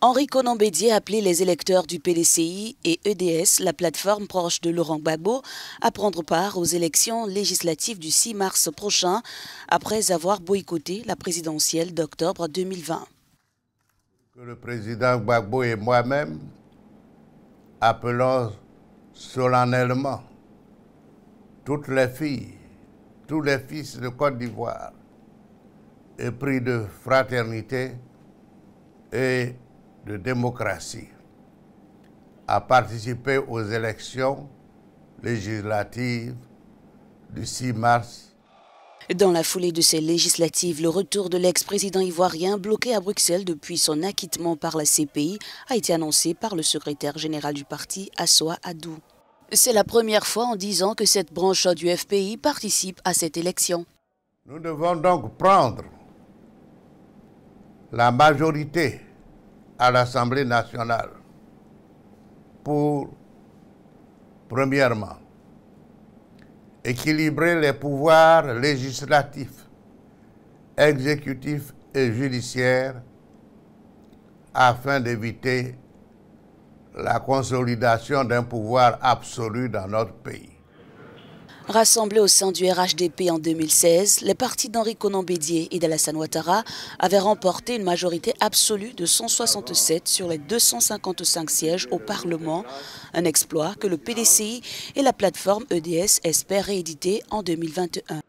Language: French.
Henri Conan a appelé les électeurs du PDCI et EDS, la plateforme proche de Laurent Gbagbo, à prendre part aux élections législatives du 6 mars prochain, après avoir boycotté la présidentielle d'octobre 2020. Que le président Gbagbo et moi-même appelons solennellement toutes les filles, tous les fils de Côte d'Ivoire, épris de fraternité et de démocratie a participé aux élections législatives du 6 mars dans la foulée de ces législatives, le retour de l'ex-président ivoirien bloqué à Bruxelles depuis son acquittement par la CPI a été annoncé par le secrétaire général du parti, Assoa Adou. C'est la première fois en dix ans que cette branche du FPI participe à cette élection. Nous devons donc prendre la majorité à l'Assemblée nationale pour, premièrement, équilibrer les pouvoirs législatifs, exécutifs et judiciaires afin d'éviter la consolidation d'un pouvoir absolu dans notre pays. Rassemblés au sein du RHDP en 2016, les partis d'Henri Conan Bédier et d'Alassane Ouattara avaient remporté une majorité absolue de 167 sur les 255 sièges au Parlement, un exploit que le PDCI et la plateforme EDS espèrent rééditer en 2021.